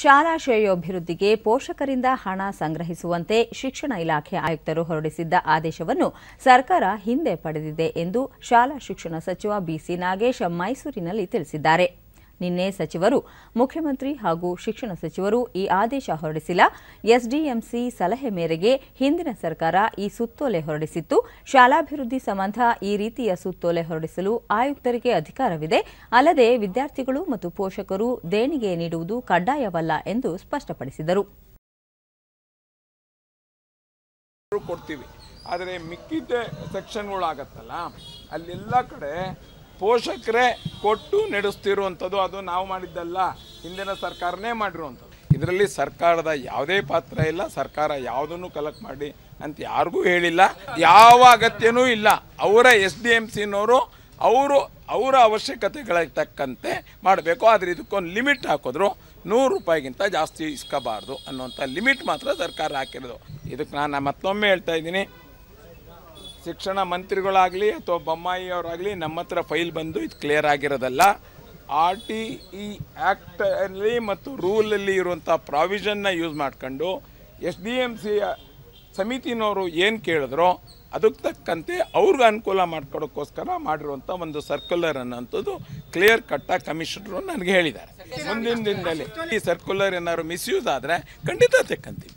ಶಾಲಾ ಶ್ರೇಯೋಭಿವೃದ್ಧಿಗೆ ಪೋಷಕರಿಂದ ಹಣ ಸಂಗ್ರಹಿಸುವಂತೆ ಶಿಕ್ಷಣ ಇಲಾಖೆ ಆಯುಕ್ತರು ಹೊರಡಿಸಿದ್ದ ಆದೇಶವನ್ನು ಸರ್ಕಾರ ಹಿಂದೆ ಪಡೆದಿದೆ ಎಂದು ಶಾಲಾ ಶಿಕ್ಷಣ ಸಚಿವ ಬಿಸಿ ನಾಗೇಶ್ ಮೈಸೂರಿನಲ್ಲಿ ತಿಳಿಸಿದ್ದಾರೆ ನಿನ್ನೆ ಸಚಿವರು ಮುಖ್ಯಮಂತ್ರಿ ಹಾಗೂ ಶಿಕ್ಷಣ ಸಚಿವರು ಈ ಆದೇಶ ಹೊರಡಿಸಿಲ್ಲ ಎಸ್ಡಿಎಂಸಿ ಸಲಹೆ ಮೇರೆಗೆ ಹಿಂದಿನ ಸರ್ಕಾರ ಈ ಸುತ್ತೋಲೆ ಹೊರಡಿಸಿತ್ತು ಶಾಲಾಭಿವೃದ್ಧಿ ಸಂಬಂಧ ಈ ರೀತಿಯ ಸುತ್ತೋಲೆ ಹೊರಡಿಸಲು ಆಯುಕ್ತರಿಗೆ ಅಧಿಕಾರವಿದೆ ಅಲ್ಲದೆ ವಿದ್ಯಾರ್ಥಿಗಳು ಮತ್ತು ಪೋಷಕರು ದೇಣಿಗೆ ನೀಡುವುದು ಕಡ್ಡಾಯವಲ್ಲ ಎಂದು ಸ್ಪಷ್ಟಪಡಿಸಿದರು ಕೊಡ್ತೀವಿ ಆದರೆ ಮಿಕ್ಕಿದ್ದ ಸೆಕ್ಷನ್ಗಳಾಗತ್ತಲ್ಲ ಅಲ್ಲೆಲ್ಲ ಕಡೆ ಪೋಷಕರೇ ಕೊಟ್ಟು ನಡೆಸ್ತಿರುವಂಥದ್ದು ಅದು ನಾವು ಮಾಡಿದ್ದಲ್ಲ ಹಿಂದಿನ ಸರ್ಕಾರನೇ ಮಾಡಿರುವಂಥದ್ದು ಇದರಲ್ಲಿ ಸರ್ಕಾರದ ಯಾವುದೇ ಪಾತ್ರ ಇಲ್ಲ ಸರ್ಕಾರ ಯಾವುದನ್ನು ಕಲೆಕ್ಟ್ ಮಾಡಿ ಅಂತ ಯಾರಿಗೂ ಹೇಳಿಲ್ಲ ಯಾವ ಅಗತ್ಯನೂ ಇಲ್ಲ ಅವರ ಎಸ್ ಡಿ ಎಮ್ ಸಿನವರು ಅವರು ಅವರ ಅವಶ್ಯಕತೆಗಳಿಗೆ ತಕ್ಕಂತೆ ಮಾಡಬೇಕು ಆದರೆ ಇದಕ್ಕೊಂದು ಲಿಮಿಟ್ ಹಾಕಿದ್ರು ನೂರು ರೂಪಾಯಿಗಿಂತ ಜಾಸ್ತಿ ಇಸ್ಕೋಬಾರ್ದು ಅನ್ನೋಂಥ ಲಿಮಿಟ್ ಮಾತ್ರ ಸರ್ಕಾರ ಹಾಕಿರೋದು ಇದಕ್ಕೆ ನಾನು ಮತ್ತೊಮ್ಮೆ ಹೇಳ್ತಾ ಇದ್ದೀನಿ ಶಿಕ್ಷಣ ಮಂತ್ರಿಗಳಾಗಲಿ ಅಥವಾ ಬೊಮ್ಮಾಯಿಯವರಾಗಲಿ ನಮ್ಮ ಹತ್ರ ಫೈಲ್ ಬಂದು ಇದು ಕ್ಲಿಯರ್ ಆಗಿರೋದಲ್ಲ ಆರ್ ಟಿ ಇ ಆ್ಯಕ್ಟಲ್ಲಿ ಮತ್ತು ರೂಲಲ್ಲಿ ಇರುವಂಥ ಪ್ರಾವಿಷನ್ನ ಯೂಸ್ ಮಾಡ್ಕೊಂಡು ಎಸ್ ಡಿ ಎಮ್ ಸಿ ಸಮಿತಿನವರು ಏನು ಕೇಳಿದ್ರೋ ಅದಕ್ಕೆ ತಕ್ಕಂತೆ ಅವ್ರಿಗೆ ಅನುಕೂಲ ಮಾಡ್ಕೊಡೋಕ್ಕೋಸ್ಕರ ಮಾಡಿರುವಂಥ ಒಂದು ಸರ್ಕ್ಯುಲರ್ ಅನ್ನೋಂಥದ್ದು ಕ್ಲಿಯರ್ ಕಟ್ಟ ಕಮಿಷನರು ನನಗೆ ಹೇಳಿದ್ದಾರೆ ಮುಂದಿನ ದಿನದಲ್ಲಿ ಈ ಸರ್ಕ್ಯುಲರ್ ಏನಾದರೂ ಮಿಸ್ಯೂಸ್ ಆದರೆ ಖಂಡಿತ ತಕ್ಕಂತೀವಿ